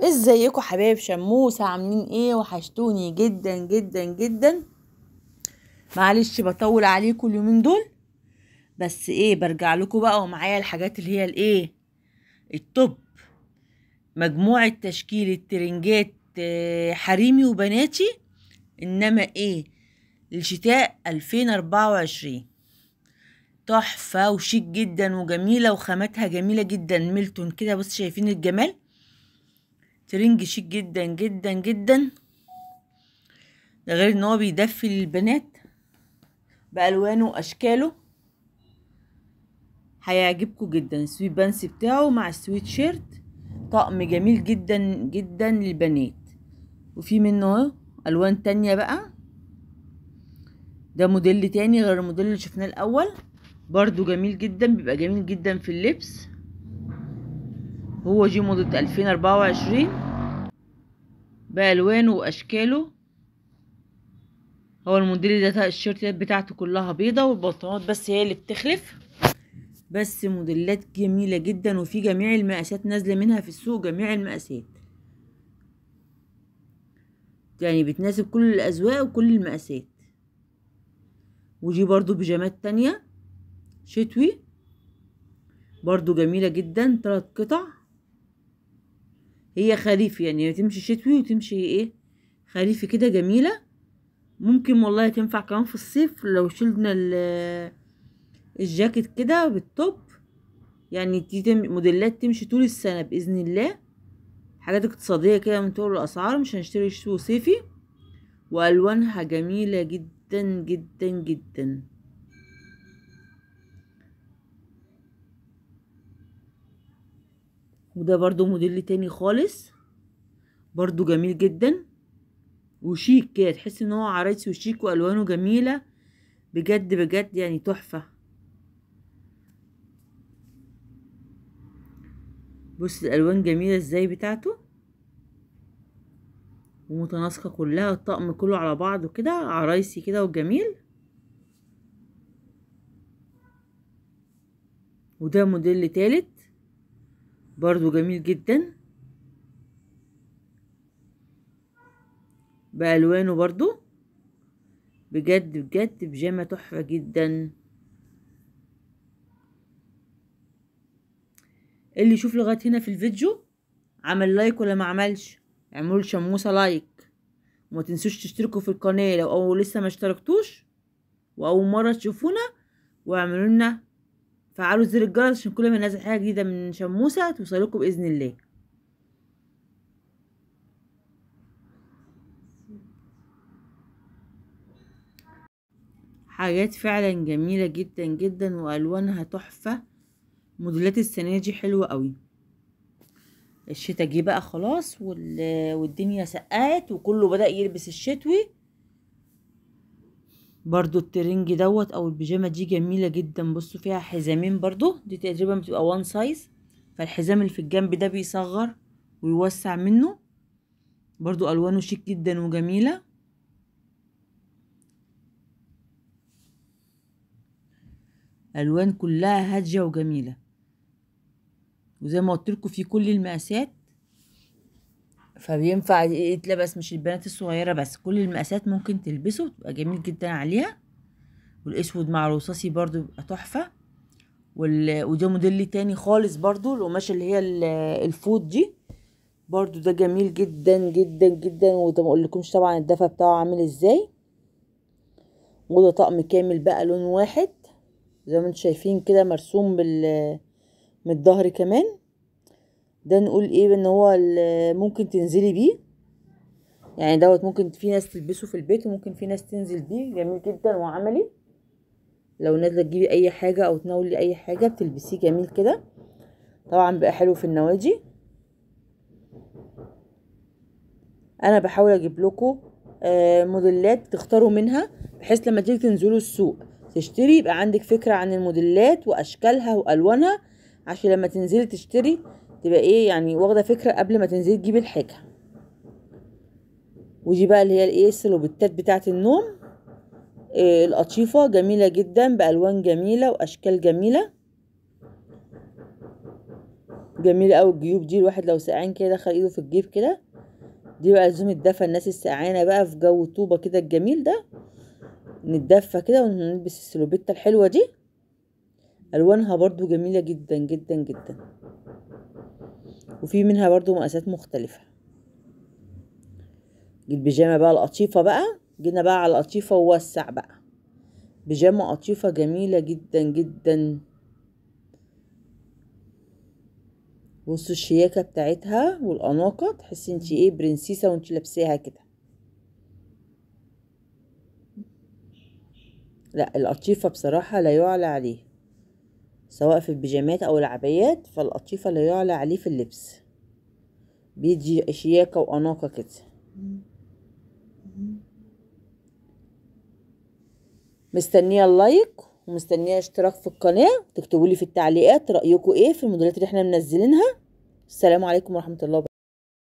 ازيكم حبايب شموسه عاملين ايه وحشتوني جدا جدا جدا معلش بطول عليكم اليومين دول بس ايه برجع لكم بقى ومعايا الحاجات اللي هي الايه التوب مجموعه تشكيل الترنجات آه، حريمي وبناتي انما ايه لشتاء 2024 تحفه وشيك جدا وجميله وخاماتها جميله جدا ميلتون كده بص شايفين الجمال ترنج شيك جدا جدا جدا ده غير ان هو بيدفي للبنات بالوانه واشكاله هيعجبكوا جدا السويت بانس بتاعه مع السويت شيرت طقم جميل جدا جدا للبنات وفي منه الوان تانية بقى ده موديل تاني غير الموديل اللي شفناه الاول برضو جميل جدا بيبقى جميل جدا في اللبس هو جي ضد ألفين أربعة وعشرين بألوانه وأشكاله هو الموديل ده الشيرتات بتاعته كلها بيضة والبنطلونات بس هي اللي بتخلف بس موديلات جميلة جدا وفي جميع المقاسات نازلة منها في السوق جميع المقاسات يعني بتناسب كل الأذواق وكل المقاسات ودي برضو بيجامات تانية شتوي برضو جميلة جدا تلات قطع هي خريفي يعني تمشي شتوي وتمشي ايه خريفي كده جميلة ممكن والله تنفع كمان في الصيف لو شلنا الجاكيت كده بالتوب يعني دي موديلات تمشي طول السنة بإذن الله حاجات اقتصادية كده من طول الأسعار مش هنشتري شتوي وصيفي وألوانها جميلة جدا جدا جدا وده برضو موديل تاني خالص برضو جميل جدا وشيك كده تحس ان هو عرايسي وشيك والوانه جميله بجد بجد يعني تحفه بص الالوان جميله ازاي بتاعته ومتناسقه كلها الطقم كله على بعضه كده عرايسي كده وجميل وده موديل تالت برضو جميل جدا بألوانه برضو بجد بجد بيجامة تحفة جدا اللي يشوف لغاية هنا في الفيديو عمل لايك ولا ما عملش اعملوا شموسة لايك وما تنسوش تشتركوا في القناة لو أول لسه ما اشتركتوش وأول مرة تشوفونا واعملوا لنا فعلوا زر الجرس عشان كل ما ننزل حاجه جديده من شموسه توصلكم باذن الله حاجات فعلا جميله جدا جدا والوانها تحفه موديلات السنه دي حلوه قوي الشتا جه بقى خلاص والدنيا سقعت وكله بدا يلبس الشتوي برضو الترنج دوت او البيجامه دي جميله جدا بصوا فيها حزامين برضو دي تقريبا بتبقى وان سايز فالحزام اللي في الجنب ده بيصغر ويوسع منه برضو الوانه شيك جدا وجميله الوان كلها هاديه وجميله وزي ما قلت لكم في كل المقاسات فبينفع يتلبس مش البنات الصغيره بس كل المقاسات ممكن تلبسه تبقى جميل جدا عليها والاسود مع الرصاصي برضو بيبقى تحفه وال... وده موديل تاني خالص برضو القماشه اللي هي الفوت دي برضو ده جميل جدا جدا جدا وده ما اقولكمش طبعا الدفا بتاعه عامل ازاي وده طقم كامل بقى لون واحد زي ما انتم شايفين كده مرسوم بال من الظهر كمان ده نقول ايه ان هو ممكن تنزلي بيه يعني دوت ممكن في ناس تلبسه في البيت وممكن في ناس تنزل بيه جميل جدا وعملي لو نازله تجيبي اي حاجه او تناولي اي حاجه بتلبسيه جميل كده طبعا بقى حلو في النواجي انا بحاول اجيب لكم آه، موديلات تختاروا منها بحيث لما تيجي تنزلوا السوق تشتري يبقى عندك فكره عن الموديلات واشكالها والوانها عشان لما تنزلي تشتري تبقى ايه يعني واخده فكره قبل ما تنزلي تجيبي الحاجه ودي بقى اللي هي الايه السلوبيتات بتاعه النوم إيه القطيفه جميله جدا بالوان جميله واشكال جميله جميله قوي الجيوب دي الواحد لو ساقعان كده دخل ايده في الجيب كده دي بقى زوم الدفا الناس الساقعانه بقى في جو طوبه كده الجميل ده نتدفى كده ونلبس السلوبيته الحلوه دي الوانها برضو جميله جدا جدا جدا وفي منها برضو مقاسات مختلفة البيجامة بقى القطيفة بقى جينا بقى على القطيفة ووسع بقى بيجامة قطيفة جميلة جدا جدا بصوا الشياكة بتاعتها والأناقة تحسي انتي ايه برنسيسة وانتي لابساها كده لا القطيفة بصراحة لا يعلى عليه سواء في البيجامات أو العبايات فالقطيفة اللي يعلى عليه في اللبس بيدي شياكة وأناقة كده مستنية اللايك ومستنية اشتراك في القناة تكتبولي في التعليقات رأيكم ايه في الموديلات اللي احنا منزلينها السلام عليكم ورحمة الله وبركاته